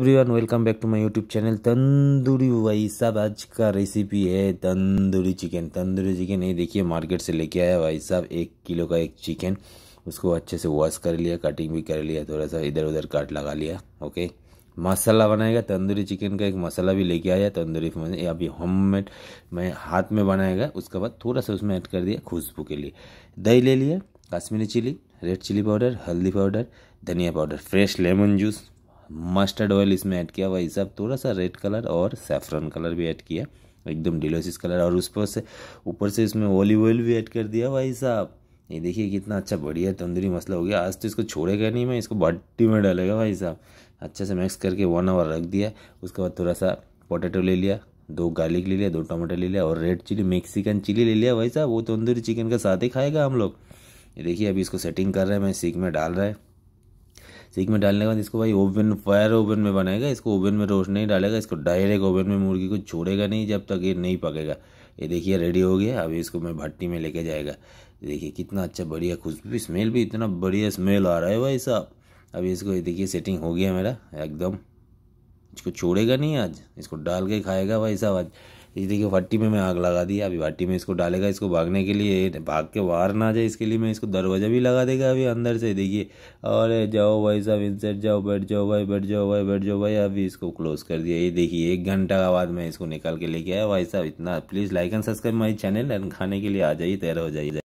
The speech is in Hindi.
everyone welcome back to my YouTube channel Tandoori Bhai Sahab आज का रेसिपी है तंदूरी चिकन तंदूरी चिकन ये देखिए मार्केट से लेके आया भाई साहब एक किलो का एक चिकन उसको अच्छे से वॉश कर लिया कटिंग भी कर लिया थोड़ा सा इधर उधर काट लगा लिया ओके मसाला बनाएगा तंदूरी चिकन का एक मसाला भी लेके आया तंदूरी ये अभी होममेड मैं हाथ में बनाएगा उसके बाद थोड़ा सा उसमें ऐड कर दिया खुशबू के लिए दही ले लिया Kashmiri chilli red chilli powder हल्दी पाउडर धनिया powder fresh lemon juice mustard oil इसमें ऐड किया वही सब थोड़ा सा रेड कलर और सेफ्रन कलर भी ऐड किया एकदम डिलोसिस कलर और उस पर से ऊपर से इसमें ऑलिव ऑयल भी ऐड कर दिया वही साहब ये देखिए कितना अच्छा बढ़िया तंदूरी मसला हो गया आज तो इसको छोड़ेगा नहीं मैं इसको बाटी में डालेगा भाई साहब अच्छे से मिक्स करके वन आवर रख दिया उसके बाद थोड़ा सा पोटैटो ले लिया दो गार्लिक ले लिया दो टमाटर ले लिया और रेड चिली मेक्सिकन चिली ले लिया भाई साहब वो तंदूरी चिकन का साथ ही खाएगा हम लोग ये देखिए अभी इसको सेटिंग कर रहे हैं मैं सीख में डाल रहा है सीख में डालने के बाद इसको भाई ओवन फायर ओवन में बनाएगा इसको ओवन में रोस्ट नहीं डालेगा इसको डायरेक्ट ओवन में मुर्गी को छोड़ेगा नहीं जब तक ये नहीं पकेगा ये देखिए रेडी हो गया अभी इसको मैं भट्टी में लेके जाएगा देखिए कितना अच्छा बढ़िया खुशबू स्मेल भी इतना बढ़िया स्मेल आ रहा है भाई साहब अभी इसको देखिए सेटिंग हो गया मेरा एकदम इसको छोड़ेगा नहीं आज इसको डाल के खाएगा भाई साहब आज ये देखिए भट्टी में मैं आग लगा दी अभी भट्टी में इसको डालेगा इसको भागने के लिए भाग के बाहर ना जाए इसके लिए मैं इसको दरवाज़ा भी लगा देगा अभी अंदर से देखिए और जाओ भाई साहब इनसेट जाओ बैठ जाओ भाई बैठ जाओ भाई बैठ जाओ भाई अभी इसको क्लोज़ कर दिया ये देखिए एक घंटा का बाद मैं इसको निकाल के लेके आया भाई साहब इतना please like and subscribe my channel and खाने के लिए आ जाइए तैयार हो जाइए